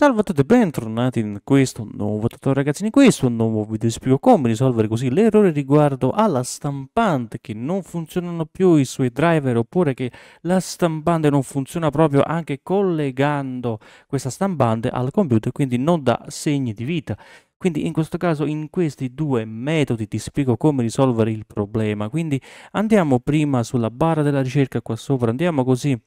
Salve a tutti e bentornati in questo nuovo tutorial ragazzi, in questo nuovo video spiego come risolvere così l'errore riguardo alla stampante che non funzionano più i suoi driver oppure che la stampante non funziona proprio anche collegando questa stampante al computer quindi non dà segni di vita. Quindi in questo caso in questi due metodi ti spiego come risolvere il problema. Quindi andiamo prima sulla barra della ricerca qua sopra, andiamo così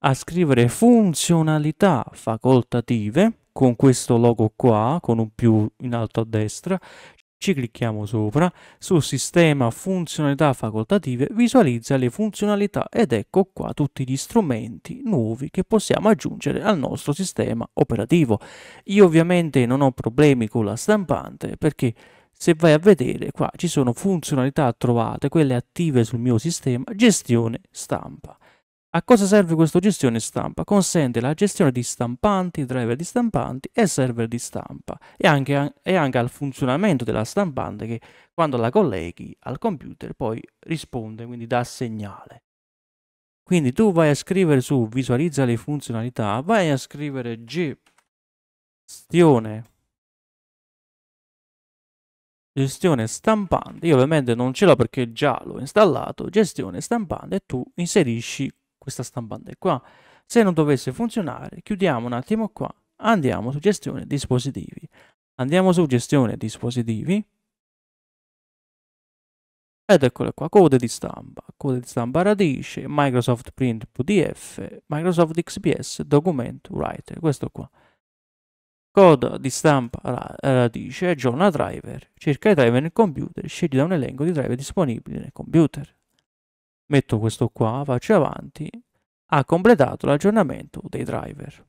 a scrivere funzionalità facoltative con questo logo qua, con un più in alto a destra, ci clicchiamo sopra, su sistema funzionalità facoltative visualizza le funzionalità ed ecco qua tutti gli strumenti nuovi che possiamo aggiungere al nostro sistema operativo. Io ovviamente non ho problemi con la stampante perché se vai a vedere qua ci sono funzionalità trovate, quelle attive sul mio sistema, gestione stampa. A cosa serve questo gestione stampa? Consente la gestione di stampanti, driver di stampanti e server di stampa e anche, e anche al funzionamento della stampante che quando la colleghi al computer poi risponde, quindi dà segnale. Quindi tu vai a scrivere su visualizza le funzionalità, vai a scrivere gestione gestione stampante, io ovviamente non ce l'ho perché già l'ho installato, gestione stampante e tu inserisci questa stampante qua. Se non dovesse funzionare, chiudiamo un attimo qua, andiamo su gestione dispositivi. Andiamo su gestione dispositivi. Ed eccole qua, code di stampa, code di stampa radice, Microsoft Print PDF, Microsoft XPS, Document Writer, questo qua. Coda di stampa radice, aggiorna driver, cerca i driver nel computer, scegli da un elenco di driver disponibili nel computer metto questo qua, faccio avanti, ha completato l'aggiornamento dei driver.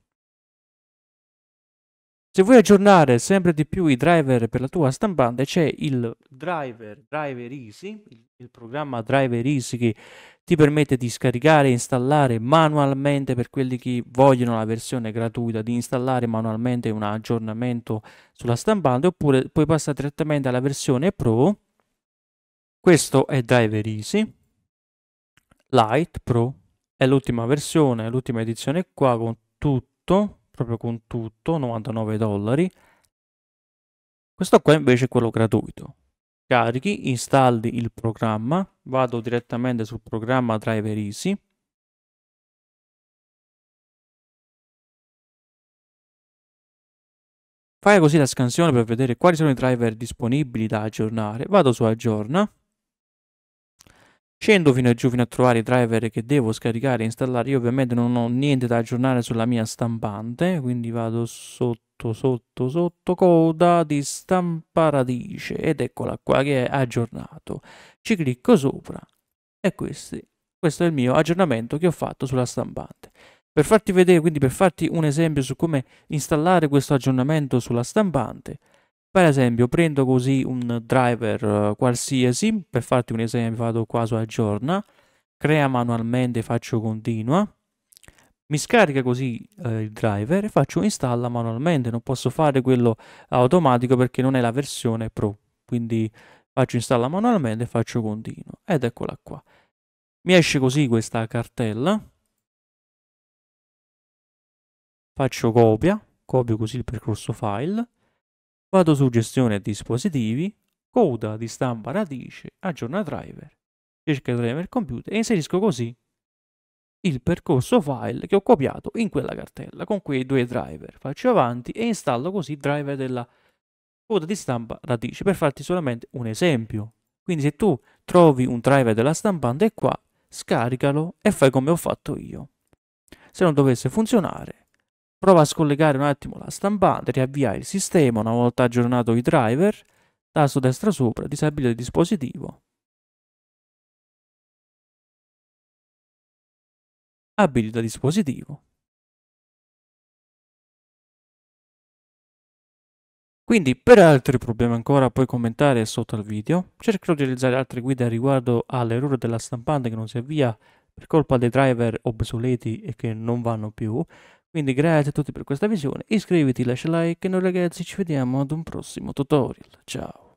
Se vuoi aggiornare sempre di più i driver per la tua stampante, c'è il driver Driver Easy, il programma Driver Easy che ti permette di scaricare e installare manualmente per quelli che vogliono la versione gratuita, di installare manualmente un aggiornamento sulla stampante, oppure puoi passare direttamente alla versione Pro. Questo è Driver Easy. Lite Pro è l'ultima versione, l'ultima edizione qua con tutto, proprio con tutto, 99 dollari. Questo qua invece è quello gratuito. Carichi, installi il programma, vado direttamente sul programma Driver Easy. Fai così la scansione per vedere quali sono i driver disponibili da aggiornare. Vado su aggiorna. Scendo fino a giù fino a trovare i driver che devo scaricare e installare. Io ovviamente non ho niente da aggiornare sulla mia stampante, quindi vado sotto sotto sotto coda di stampa radice ed eccola qua che è aggiornato. Ci clicco sopra e questi, questo è il mio aggiornamento che ho fatto sulla stampante. Per farti vedere, quindi per farti un esempio su come installare questo aggiornamento sulla stampante, per esempio, prendo così un driver eh, qualsiasi, per farti un esempio vado qua su aggiorna, crea manualmente, faccio continua, mi scarica così eh, il driver e faccio installa manualmente, non posso fare quello automatico perché non è la versione pro, quindi faccio installa manualmente e faccio continuo ed eccola qua. Mi esce così questa cartella, faccio copia, copio così il percorso file, Vado su gestione dispositivi, coda di stampa radice, aggiorna driver, cerca driver computer e inserisco così il percorso file che ho copiato in quella cartella con quei due driver. Faccio avanti e installo così il driver della coda di stampa radice per farti solamente un esempio. Quindi se tu trovi un driver della stampante qua, scaricalo e fai come ho fatto io. Se non dovesse funzionare, Prova a scollegare un attimo la stampante, riavviare il sistema una volta aggiornato i driver, tasto destra sopra, disabilita il dispositivo. Abilita dispositivo. Quindi per altri problemi ancora puoi commentare sotto al video, cercherò di realizzare altre guide riguardo all'errore della stampante che non si avvia per colpa dei driver obsoleti e che non vanno più, quindi grazie a tutti per questa visione, iscriviti, lascia like e noi ragazzi ci vediamo ad un prossimo tutorial. Ciao!